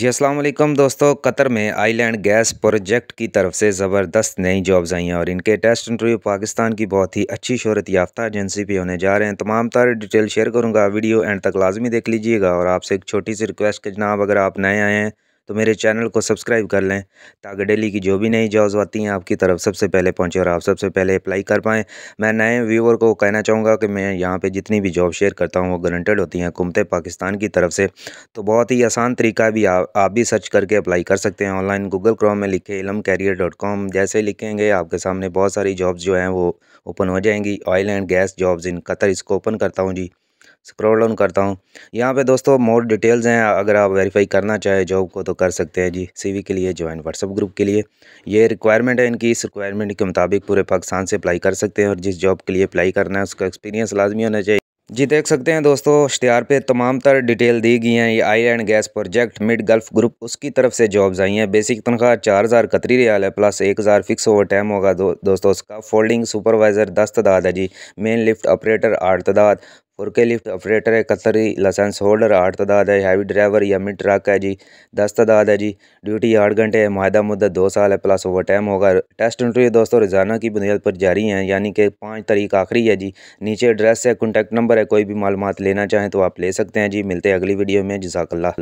जी असलम दोस्तों कतर में island gas project की तरफ से ज़बरदस्त नई जॉब्स आई हैं और इनके टेस्ट इंटरव्यू पाकिस्तान की बहुत ही अच्छी शहरत याफ्ता एजेंसी भी होने जा रहे हैं तमाम तारे डिटेल शेयर करूँगा वीडियो एंड तक लाजमी देख लीजिएगा और आपसे एक छोटी सी रिक्वेस्ट के जनाब अगर आप नए आए हैं तो मेरे चैनल को सब्सक्राइब कर लें ताकि डेली की जो भी नई जॉब्स आती हैं आपकी तरफ सबसे पहले पहुँचे और आप सबसे पहले अप्लाई कर पाएँ मैं नए व्यूवर को कहना चाहूँगा कि मैं यहाँ पर जितनी भी जॉब शेयर करता हूँ वो ग्रंटेड होती हैं कुमते पाकिस्तान की तरफ से तो बहुत ही आसान तरीका भी आप भी सर्च करके अप्लाई कर सकते हैं ऑनलाइन गूगल क्रॉम में लिखे इलम कैरियर डॉट कॉम जैसे लिखेंगे आपके सामने बहुत सारी जॉब्स जो हैं वो ओपन हो जाएंगी oil and gas jobs in Qatar इसको ओपन करता हूँ जी स्क्रॉल डाउन करता हूँ यहाँ पे दोस्तों मोर डिटेल्स हैं अगर आप वेरीफाई करना चाहें जॉब को तो कर सकते हैं जी सीवी के लिए ज्वाइन व्हाट्सअप ग्रुप के लिए ये रिक्वायरमेंट है इनकी इस रिक्वायरमेंट के मुताबिक पूरे पाकिस्तान से अप्लाई कर सकते हैं और जिस जॉब के लिए अप्लाई करना है उसका एक्सपीरियंस लाजमी होना चाहिए जी देख सकते हैं दोस्तों इश्तहार पे तमाम तर डिटेल दी गई हैं ये आई and gas project Mid Gulf Group उसकी तरफ से जॉब्स आई हैं बेसिक तनख्वाह चार हज़ार कतरी रियाल है प्लस एक हज़ार फिक्स ओवर टाइम होगा दो, दोस्तों उसका फोल्डिंग सुपरवाइज़र दस तदाद है जी मेन लिफ्ट ऑपरेटर आठ तदाद है कतरी लाइसेंस होल्डर आठ तदाद तो है हैवी ड्राइवर यमी ट्रक है जी तदाद तो है जी ड्यूटी आठ घंटे है माहिदा मुद्दत दो साल है प्लस ओवर टाइम होगा टेस्ट इंटरव्यू दोस्तों रोजाना की बुनियाद पर जारी है यानी कि पाँच तारीख आखिरी है जी नीचे एड्रेस है कॉन्टैक्ट नंबर है कोई भी मालूम लेना चाहें तो आप ले सकते हैं जी मिलते हैं अगली वीडियो में जजाकल्ला